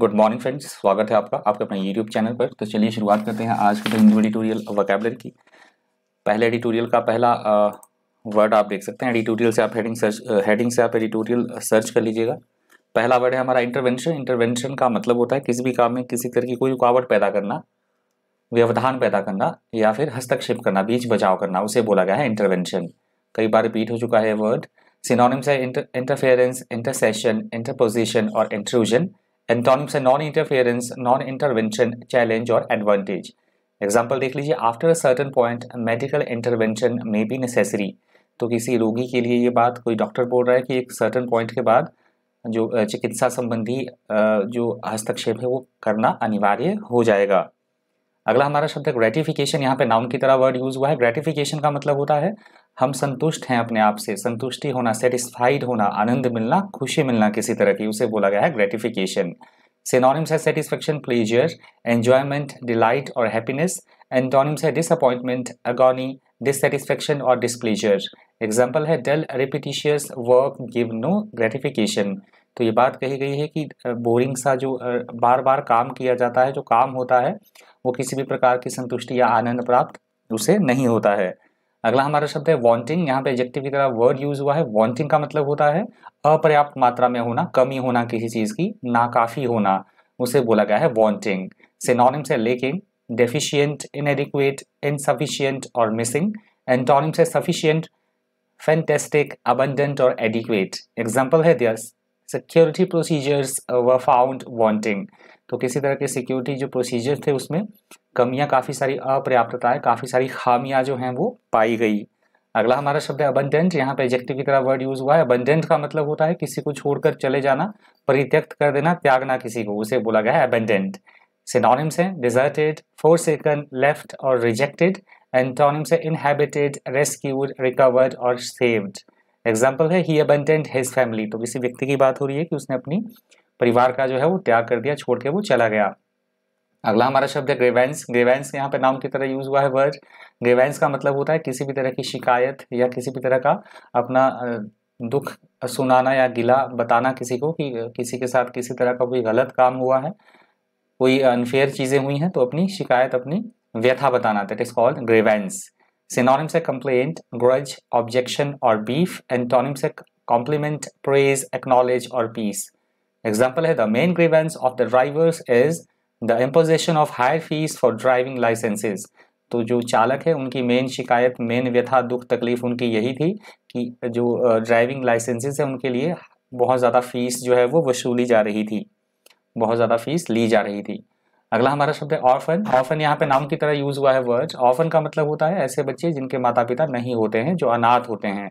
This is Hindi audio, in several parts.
गुड मॉर्निंग फ्रेंड्स स्वागत है आपका आपके अपने यूट्यूब चैनल पर तो चलिए शुरुआत करते हैं आज के हिंदी एडिटोरियल वकेबलरी की पहले एडिटोरियल का पहला वर्ड आप देख सकते हैं एडिटोरियल से आप हेडिंग सर्च हेडिंग से आप एडिटोरियल सर्च कर लीजिएगा पहला वर्ड है हमारा इंटरवेंशन इंटरवेंशन का मतलब होता है किसी भी काम में किसी तरह की कोई रुकावट पैदा करना व्यवधान पैदा करना या फिर हस्तक्षेप करना बीच बचाव करना उसे बोला गया है इंटरवेंशन कई बार रिपीट हो चुका है वर्ड सिनोनिम्स है इंटरफेरेंस इंटरसेशन इंटरपोजिशन और इंट्रूजन inter एंटोनिम्स है non interference non intervention challenge और एडवांटेज एग्जाम्पल देख लीजिए after a certain point medical intervention may be necessary तो किसी रोगी के लिए ये बात कोई डॉक्टर बोल रहा है कि एक सर्टन पॉइंट के बाद जो चिकित्सा संबंधी जो हस्तक्षेप है वो करना अनिवार्य हो जाएगा अगला हमारा शब्द है ग्रेटिफिकेशन यहाँ पे नाउन की तरह वर्ड यूज़ हुआ है ग्रेटिफिकेशन का मतलब होता है हम संतुष्ट हैं अपने आप से संतुष्टि होना सेटिस्फाइड होना आनंद मिलना खुशी मिलना किसी तरह की उसे बोला गया है ग्रेटिफिकेशन सिनोनिम्स है सेटिस्फेक्शन प्लेजर एन्जॉयमेंट डिलाइट और हैप्पीनेस एंटोनिम्स है डिसअपॉइंटमेंट अगोनी डिससेटिस्फेक्शन और डिसप्लेजर एग्जाम्पल है dull repetitious work give no gratification तो ये बात कही गई है कि बोरिंग सा जो बार बार काम किया जाता है जो काम होता है वो किसी भी प्रकार की संतुष्टि या आनंद प्राप्त उसे नहीं होता है अगला हमारा शब्द है वॉन्टिंग यहाँ पे एजेक्टिव की तरह वर्ड यूज हुआ है वॉन्टिंग का मतलब होता है अपर्याप्त मात्रा में होना कमी होना किसी चीज़ की नाकाफी होना उसे बोला गया है वांटिंग सिनोनिम्स से लेकिन डेफिशिएंट इनएडिक्वेट इनसफिशियंट और मिसिंग एंटोनिम से सफिशियंट फैंटेस्टिक अबंडेंट और एडिक्वेट एग्जाम्पल है their security procedures were found wanting तो किसी तरह के सिक्योरिटी जो प्रोसीजर थे उसमें कमियां काफ़ी सारी अपर्याप्तताएं काफ़ी सारी खामियां जो हैं वो पाई गई अगला हमारा शब्द है अबंडेंट यहाँ पे एजेक्टिव की तरह वर्ड यूज हुआ है अबंडेंट का मतलब होता है किसी को छोड़कर चले जाना परित्यक्त कर देना त्यागना किसी को उसे बोला गया है अबंडेंट सिनोनिम्स हैं डिजर्टेड फोर लेफ्ट और रिजेक्टेड एंटोनिम्स है इनहेबिटेड रेस्क्यूड रिकवर्ड और सेव्ड एग्जाम्पल है ही अबंडेंट हिज फैमिली तो किसी व्यक्ति की बात हो रही है कि उसने अपनी परिवार का जो है वो त्याग कर दिया छोड़ के वो चला गया अगला हमारा शब्द है ग्रेवेंस ग्रेवेंस यहाँ पे नाम की तरह यूज हुआ है वर्ड ग्रेवेंस का मतलब होता है किसी भी तरह की शिकायत या किसी भी तरह का अपना दुख सुनाना या गिला बताना किसी को कि किसी के साथ किसी तरह का कोई गलत काम हुआ है कोई अनफेयर चीज़ें हुई हैं तो अपनी शिकायत अपनी व्यथा बताना that is called grievance synonyms है कंप्लेंट ग्रज ऑब्जेक्शन और बीफ एंटोनिम्स है कॉम्प्लीमेंट प्रेज एक्नॉलेज और पीस एग्जाम्पल है the main grievance of the drivers is the imposition of higher fees for driving licences तो जो चालक है उनकी मेन शिकायत मेन व्यथा दुख तकलीफ उनकी यही थी कि जो ड्राइविंग लाइसेंसेज है उनके लिए बहुत ज़्यादा फीस जो है वो वसूली जा रही थी बहुत ज़्यादा फीस ली जा रही थी अगला हमारा शब्द है ऑर्फन ऑर्फन यहाँ पे नाम की तरह यूज़ हुआ है वर्ड ऑर्फन का मतलब होता है ऐसे बच्चे जिनके माता पिता नहीं होते हैं जो अनाथ होते हैं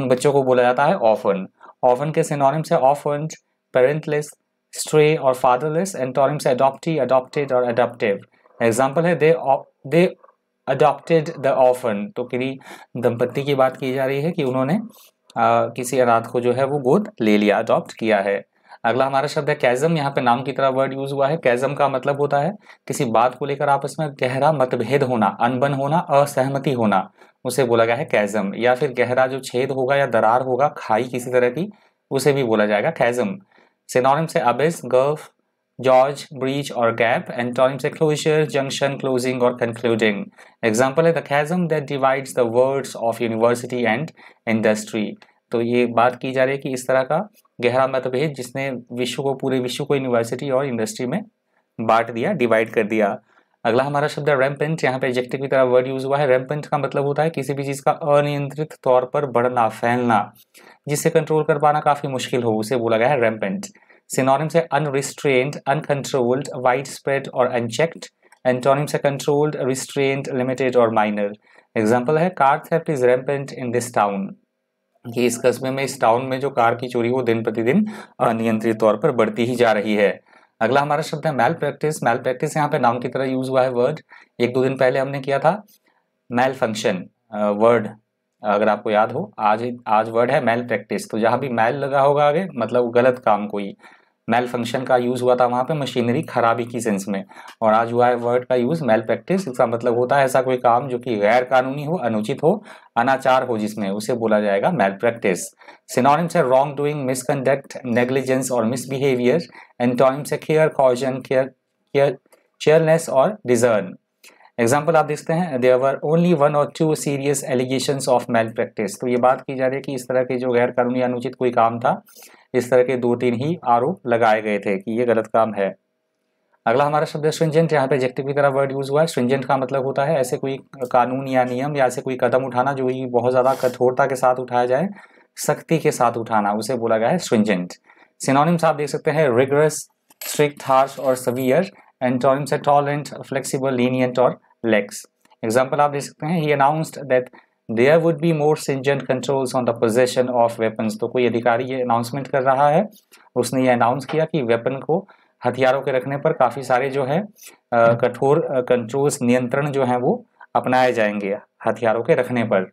उन बच्चों को बोला जाता है ऑफन ऑफन के सिनोनिम्स है orphan parentless, stray or fatherless, and Torim से adoptee, adopted और adoptive. एग्जाम्पल है they they adopted the orphan तो किसी दंपत्ति की बात की जा रही है कि उन्होंने आ, किसी अनाथ को जो है वो गोद ले लिया अडॉप्ट किया है अगला हमारा शब्द है कैज़म यहाँ पे नाम की तरह वर्ड यूज हुआ है कैज़म का मतलब होता है किसी बात को लेकर आपस में गहरा मतभेद होना अनबन होना असहमति होना उसे बोला गया है कैज़म या फिर गहरा जो छेद होगा या दरार होगा खाई किसी तरह की उसे भी बोला जाएगा कैज़म Synonyms है abyss, gulf, gorge, breach और gap. Antonyms है closure, junction, closing और concluding. Example है the chasm that divides the worlds of university and industry. तो ये बात की जा रही है कि इस तरह का गहरा मतभेद जिसने विश्व को पूरे विश्व को यूनिवर्सिटी और इंडस्ट्री में बांट दिया डिवाइड कर दिया अगला हमारा शब्द है रैम्पेंट यहाँ पे एजेक्टिव की तरह वर्ड यूज हुआ है रैम्पेंट का मतलब होता है किसी भी चीज़ का अनियंत्रित तौर पर बढ़ना फैलना जिसे कंट्रोल कर पाना काफ़ी मुश्किल हो उसे बोला गया है रैम्पेंट सिनोनिम से अनरिस्ट्रेंड अनकंट्रोल्ड वाइड स्प्रेड और अनचेक्ड एंटोनिम से कंट्रोल्ड रिस्ट्रेंड लिमिटेड और माइनर एग्जाम्पल है car theft is rampant in this town कि इस कस्बे में इस टाउन में जो कार की चोरी वो दिन प्रतिदिन अनियंत्रित तौर पर बढ़ती ही जा रही है अगला हमारा शब्द है मेल प्रैक्टिस मेल प्रैक्टिस यहाँ पे नाम की तरह यूज हुआ है वर्ड एक दो दिन पहले हमने किया था मेल फंक्शन वर्ड अगर आपको याद हो आज आज वर्ड है मेल प्रैक्टिस तो जहां भी मेल लगा होगा आगे मतलब गलत काम कोई मेल फंक्शन का यूज़ हुआ था वहाँ पे मशीनरी खराबी की सेंस में और आज हुआ है वर्ड का यूज़ मेल प्रैक्टिस इसका मतलब होता है ऐसा कोई काम जो कि गैर कानूनी हो अनुचित हो अनाचार हो जिसमें उसे बोला जाएगा मेल प्रैक्टिस सिनोनिम्स है रॉन्ग डूइंग मिसकंडक्ट नेग्लिजेंस और मिसबिहेवियर एंटोनिम्स है care caution care care chariness और डिजर्न एग्जाम्पल आप देखते हैं देवर ओनली वन और two serious allegation of malpractice तो ये बात की जा रही है कि इस तरह के जो गैर कानूनी अनुचित कोई काम था इस तरह के दो तीन ही आरोप लगाए गए थे कि ये गलत काम है अगला हमारा शब्द है स्ट्रिंजेंट यहाँ पे एजेक्टिव की तरह वर्ड यूज़ हुआ है स्ट्रिंजेंट का मतलब होता है ऐसे कोई कानून या नियम या ऐसे कोई कदम उठाना जो बहुत ज़्यादा कठोरता के साथ उठाया जाए सख्ती के साथ उठाना उसे बोला गया है स्ट्रिंजेंट सिनोनिम्स आप देख सकते हैं रिग्रेस स्ट्रिक्ट हार्श और सवियर एंटोनिम्स है टॉलेंट फ्लेक्सीबल लीनियंट और legs. Example आप देख सकते हैं he announced that there would be more stringent controls on the possession of weapons. तो कोई अधिकारी ये अनाउंसमेंट कर रहा है उसने ये अनाउंस किया कि वेपन को हथियारों के रखने पर काफ़ी सारे जो है कठोर कंट्रोल्स नियंत्रण जो है वो अपनाए जाएंगे हथियारों के रखने पर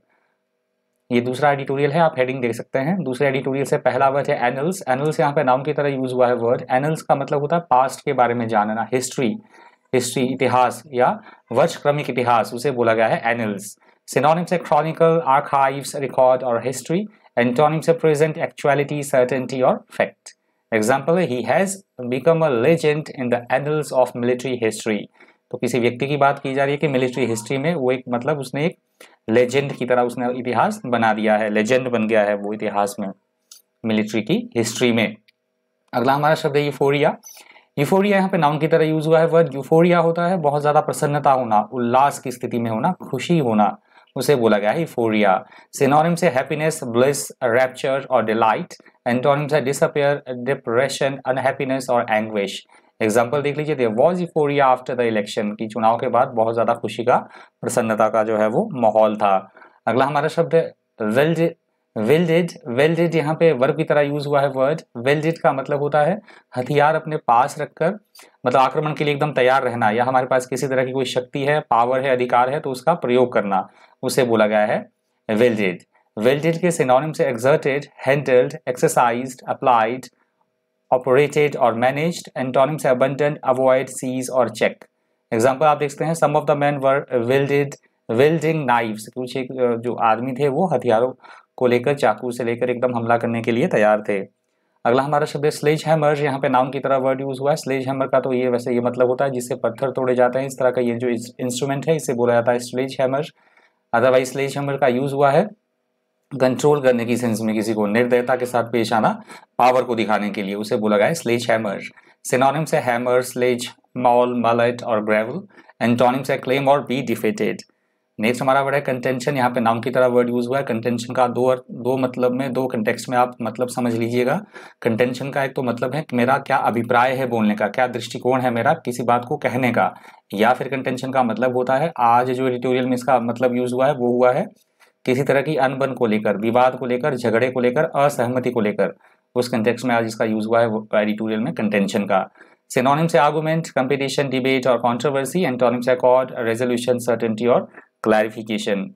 ये दूसरा एडिटोरियल है आप हेडिंग देख सकते हैं दूसरे एडिटोरियल से पहला वर्ड है एनल्स एनल्स यहाँ पे नाम की तरह यूज हुआ है वर्ड एनल्स का मतलब होता है पास्ट के बारे में जानना हिस्ट्री हिस्ट्री इतिहास या वर्षक्रमिक इतिहास उसे बोला गया है एनल्स सिनोनिम्स है क्रॉनिकल आर्काइव्स रिकॉर्ड और हिस्ट्री एंटोनिम्स है प्रेजेंट एक्चुअलिटी सर्टेनिटी और fact example he has become a legend in the annals of military history तो किसी व्यक्ति की बात की जा रही है कि मिलिट्री हिस्ट्री में वो एक मतलब उसने एक लेजेंड की तरह उसने इतिहास बना दिया है लेजेंड बन गया है वो इतिहास में मिलिट्री की हिस्ट्री में अगला हमारा शब्द है यूफोरिया यूफोरिया यहाँ पे नाउन की तरह यूज हुआ है वर्ड यूफोरिया होता है बहुत ज़्यादा प्रसन्नता होना उल्लास की स्थिति में होना खुशी होना उसे बोला गया है यूफोरिया सिनोनिम से हैप्पीनेस ब्लिस रैप्चर और डिलाइट एंटोनिम से डिसअपेयर डिप्रेशन अनहैप्पीनेस और एंग्विश एग्जाम्पल देख लीजिए there was euphoria after the election की चुनाव के बाद बहुत ज़्यादा खुशी का प्रसन्नता का जो है वो माहौल था अगला हमारा शब्द है विल्ड वेल्डेड वेल्डेड यहाँ पे वर्ब की तरह यूज हुआ है वर्ड वेल्डेड का मतलब होता है हथियार अपने पास रखकर मतलब आक्रमण के लिए एकदम तैयार रहना या हमारे पास किसी तरह की कोई शक्ति है पावर है अधिकार है तो उसका प्रयोग करना उसे बोला गया है वेल्डेड वेल्डेड के सिनोनिम से exerted handled exercise applied operated और मैनेज एंटोनिम से अबंडेंट अवॉइड सीज और चेक एग्जाम्पल आप देखते हैं some of the men were wielded wielding knives कुछ एक जो आदमी थे वो हथियारों को लेकर चाकू से लेकर एकदम हमला करने के लिए तैयार थे अगला हमारा शब्द है स्लेज हैमर यहाँ पे नाम की तरह वर्ड यूज़ हुआ है स्लेज हैमर का तो ये वैसे ये मतलब होता है जिससे पत्थर तोड़े जाते हैं इस तरह का ये जो इंस्ट्रूमेंट है इसे बोला जाता है sledgehammer otherwise sledgehammer का यूज़ हुआ है कंट्रोल करने की सेंस में किसी को निर्दयता के साथ पेश आना पावर को दिखाने के लिए उसे बोला गया स्लेज हैमर सिनोनिम्स है हैमर स्लेज मॉल मलट और ग्रेवल एंटोनिम्स है क्लेम और बी डिफेटेड नेक्स्ट हमारा वर्ड है कंटेंशन यहाँ पे नाम की तरह वर्ड यूज़ हुआ है कंटेंशन का दो अर्थ दो मतलब में दो कंटेक्स में आप मतलब समझ लीजिएगा कंटेंशन का एक तो मतलब है मेरा क्या अभिप्राय है बोलने का क्या दृष्टिकोण है मेरा किसी बात को कहने का या फिर कंटेंशन का मतलब होता है आज जो एडिटोरियल में इसका मतलब यूज़ हुआ है वो हुआ है किसी तरह की अनबन को लेकर विवाद को लेकर झगड़े को लेकर असहमति को लेकर उस कंटेक्स में आज इसका यूज़ हुआ है एडिटोरियल में कंटेंशन का सिनोनिम्स है आर्गूमेंट कंपिटिशन डिबेट और कॉन्ट्रोवर्सी एंटोनिम्स है कॉड रेजोल्यूशन सर्टेनिटी और क्लैरिफिकेशन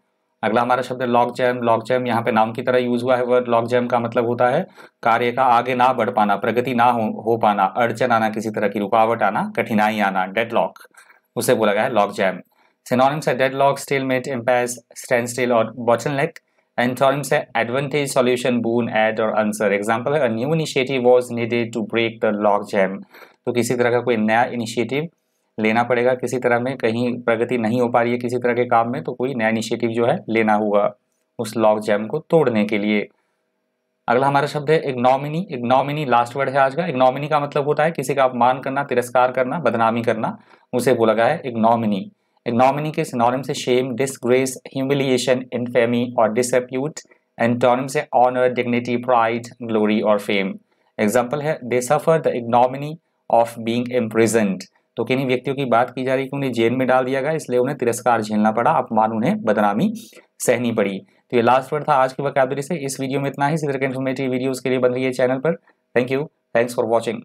अगला हमारा शब्द है लॉक जैम लॉक जैम यहाँ पे नाम की तरह यूज हुआ है वर्ड लॉक जैम का मतलब होता है कार्य का आगे ना बढ़ पाना प्रगति ना हो हो पाना अड़चन आना किसी तरह की रुकावट आना कठिनाई आना डेड लॉक उसे बोला गया है लॉक जैम सिनोनिम्स है deadlock stalemate impasse standstill और बॉटल नेक एंथोनिम्स है एडवांटेज सॉल्यूशन बून एड और आंसर एग्जाम्पल है new initiative was needed to break the logjam तो किसी तरह का कोई नया इनिशिएटिव लेना पड़ेगा किसी तरह में कहीं प्रगति नहीं हो पा रही है किसी तरह के काम में तो कोई नया इनिशिएटिव जो है लेना होगा उस लॉक जैम को तोड़ने के लिए अगला हमारा शब्द है इग्नोमिनी इग्नोमिनी लास्ट वर्ड है आज का इग्नोमिनी का मतलब होता है किसी का अपमान करना तिरस्कार करना बदनामी करना उसे बोला गया है इग्नोमिनी इग्नोमिनी के सिनोनिम से शेम डिसग्रेस ह्यूमिलिएशन इनफेमी और डिसप्यूट एंटोनिम से ऑनर डिग्निटी प्राइड ग्लोरी और फेम एग्जाम्पल है they suffer the ignominy of being imprisoned तो किन्हीं व्यक्तियों की बात की जा रही है कि उन्हें जेल में डाल दिया गया इसलिए उन्हें तिरस्कार झेलना पड़ा अपमान उन्हें बदनामी सहनी पड़ी तो ये लास्ट वर्ड था आज की वकाबरी से इस वीडियो में इतना ही इसी तरह के इन्फॉर्मेटिव वीडियोज़ के लिए बन रही है चैनल पर thank you thanks for watching